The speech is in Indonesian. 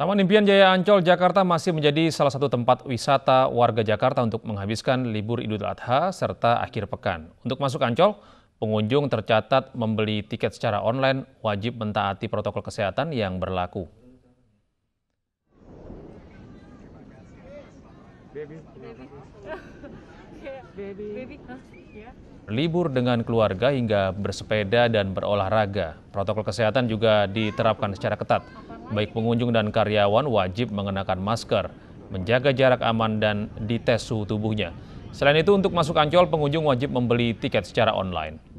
Taman Impian Jaya Ancol, Jakarta masih menjadi salah satu tempat wisata warga Jakarta untuk menghabiskan libur Idul Adha serta akhir pekan. Untuk masuk Ancol, pengunjung tercatat membeli tiket secara online wajib mentaati protokol kesehatan yang berlaku. Libur dengan keluarga hingga bersepeda dan berolahraga. Protokol kesehatan juga diterapkan secara ketat. Baik pengunjung dan karyawan wajib mengenakan masker, menjaga jarak aman dan dites suhu tubuhnya. Selain itu, untuk masuk Ancol, pengunjung wajib membeli tiket secara online.